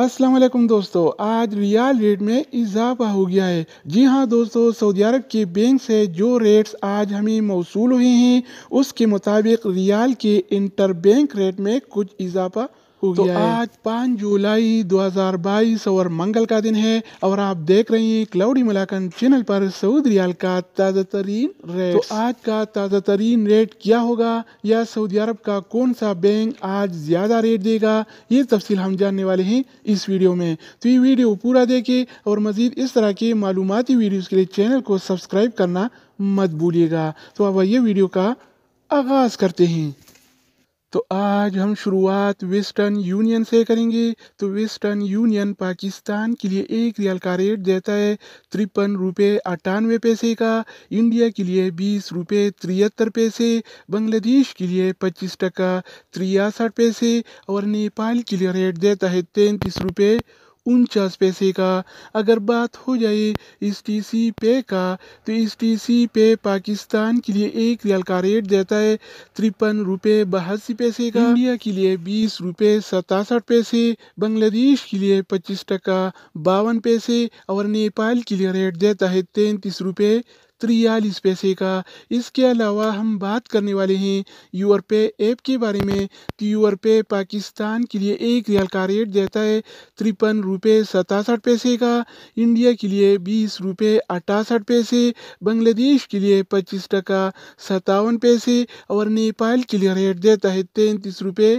अस्सलाम वालेकुम दोस्तों आज रियाल रेट में इजाफा हो गया है जी हाँ दोस्तों सऊदी अरब के बैंक से जो रेट्स आज हमें मौसू हुए हैं उसके मुताबिक रियाल के इंटर बैंक रेट में कुछ इजाफा हो तो गया आज पाँच जुलाई 2022 और मंगल का दिन है और आप देख रहे हैं क्लाउडी मलाकन चैनल पर सऊदी रियाल का ताज़ा तरीन रेट तो, तो आज का ताज़ा तरीन रेट क्या होगा या सऊदी अरब का कौन सा बैंक आज ज़्यादा रेट देगा ये तफसील हम जानने वाले हैं इस वीडियो में तो ये वीडियो पूरा देखें और मज़ीद इस तरह के मालूमती वीडियोज़ के लिए चैनल को सब्सक्राइब करना मत भूलिएगा तो अब ये वीडियो का आगाज़ करते हैं तो आज हम शुरुआत वेस्टर्न यूनियन से करेंगे तो वेस्टर्न यूनियन पाकिस्तान के लिए एक रियाल का रेट देता है तिरपन रुपये अट्ठानवे पैसे का इंडिया के लिए बीस रुपये तिहत्तर पैसे बांग्लादेश के लिए पच्चीस टका तिरसठ पैसे और नेपाल के लिए रेट देता है तैंतीस रुपये उनचास पैसे का अगर बात हो जाए इस टी सी पे का तो इस टी सी पे पाकिस्तान के लिए एक रियल का रेट देता है तिरपन रुपये बहासी पैसे का इंडिया के लिए बीस रुपये सतासठ पैसे बांग्लादेश के लिए पच्चीस टका बावन पैसे और नेपाल के लिए रेट देता है तैंतीस रुपये तिरयालीस पैसे का इसके अलावा हम बात करने वाले हैं यूर पे ऐप के बारे में तो यूर पे पाकिस्तान के लिए एक रियाल का रेट देता है तिरपन रुपये सतासठ पैसे का इंडिया के लिए बीस रुपये अट्ठासठ पैसे बांग्लादेश के लिए पच्चीस टका सत्तावन पैसे और नेपाल के लिए रेट देता है तैंतीस रुपये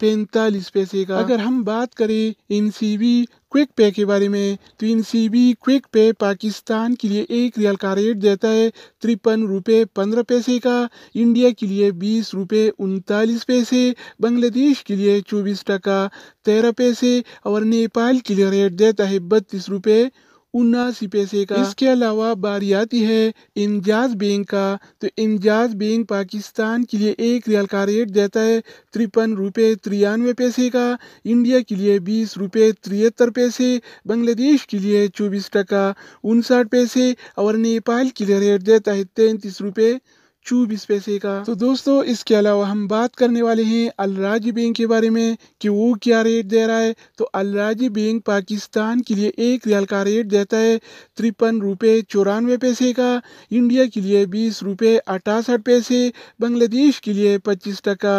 पैंतालीस पैसे का अगर हम बात करें इन सी बी क्विक पे के बारे में तो इन सी बी क्विक पे पाकिस्तान के लिए एक रियल का रेट देता है तिरपन रुपये पंद्रह पैसे का इंडिया के लिए बीस रुपये उनतालीस पैसे बांग्लादेश के लिए चौबीस टका तेरह पैसे और नेपाल के लिए रेट देता है बत्तीस रुपये उन्नासी पैसे का इसके अलावा बारियाती है इंजाज बैंक का तो इंजाज बैंक पाकिस्तान के लिए एक रियल का रेट देता है तिरपन रुपये तिरानवे पैसे का इंडिया के लिए बीस रुपये तिहत्तर पैसे बांग्लादेश के लिए चौबीस टका उनसठ पैसे और नेपाल के लिए रेट देता है तैंतीस रुपये चूब पैसे का तो दोस्तों इसके अलावा हम बात करने वाले हैं अलराजी बैंक के बारे में कि वो क्या रेट दे रहा है तो अलराजी बैंक पाकिस्तान के लिए एक रियाल का रेट देता है तिरपन रुपये चौरानवे पैसे का इंडिया के लिए बीस रुपये अठासठ पैसे बांग्लादेश के लिए पच्चीस टका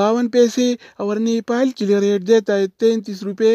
बावन पैसे और नेपाल के लिए रेट देता है तैंतीस रुपये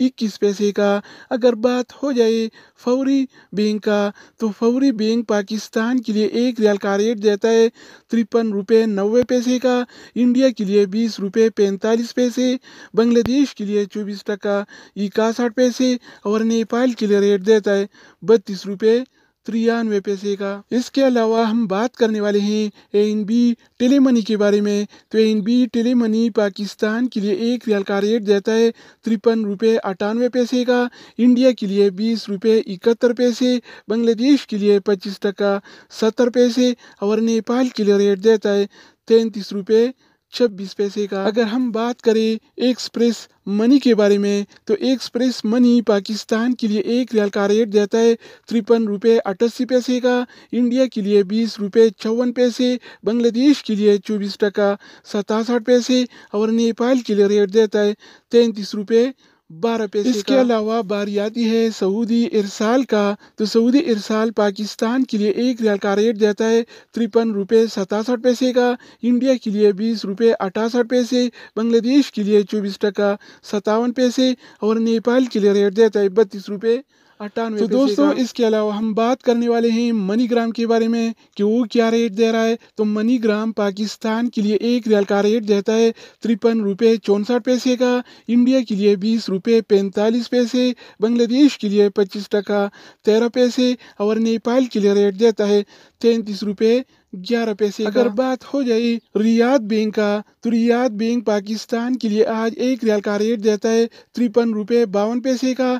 इक्कीस पैसे का अगर बात हो जाए फौरी बैंक का तो फौरी बैंक पाकिस्तान के लिए एक रियाल का रेट देता है तिरपन रुपये नब्बे पैसे का इंडिया के लिए बीस रुपये पैंतालीस पैसे बांग्लादेश के लिए चौबीस टका इक्यासठ पैसे और नेपाल के लिए रेट देता है बत्तीस रुपये तिरानवे पैसे का इसके अलावा हम बात करने वाले हैं A N B tele money के बारे में तो A N B tele money Pakistan के लिए एक रियल का रेट देता है तिरपन रुपये अठानवे पैसे का इंडिया के लिए बीस रुपये इकहत्तर पैसे बांग्लादेश के लिए पच्चीस टका सत्तर पैसे और नेपाल के लिए रेट देता है तैंतीस रुपये छब्बीस पैसे का अगर हम बात करें एक्सप्रेस मनी के बारे में तो एक्सप्रेस मनी पाकिस्तान के लिए एक रियल का रेट देता है तिरपन रुपये अट्ठासी पैसे का इंडिया के लिए बीस रुपये चौवन पैसे बांग्लादेश के लिए चौबीस टका सतासठ पैसे और नेपाल के लिए रेट देता है तैंतीस रुपये बारह पैसे इसके अलावा बारियाती है सऊदी इरसाल का तो सऊदी इरसाल पाकिस्तान के लिए एक रियाल का रेट देता है तिरपन रुपये सतासठ पैसे का इंडिया के लिए बीस रुपये अठासठ पैसे बांग्लादेश के लिए चौबीस टका सतावन पैसे और नेपाल के लिए रेट देता है बत्तीस रुपये अट्ठानवे तो दोस्तों इसके अलावा हम बात करने वाले हैं मनीग्राम के बारे में कि वो क्या रेट दे रहा है तो मनीग्राम पाकिस्तान के लिए एक रियल का रेट देता है तिरपन रुपये चौंसठ पैसे का इंडिया के लिए बीस रुपये पैंतालीस पैसे बांग्लादेश के लिए पच्चीस टका तेरह पैसे और नेपाल के लिए रेट देता है तैंतीस रुपये ग्यारह पैसे अगर बात हो जाए रियाद बैंक का तो रियाद बैंक पाकिस्तान के लिए आज एक रियाल का रेट देता है तिरपन रुपये बावन पैसे का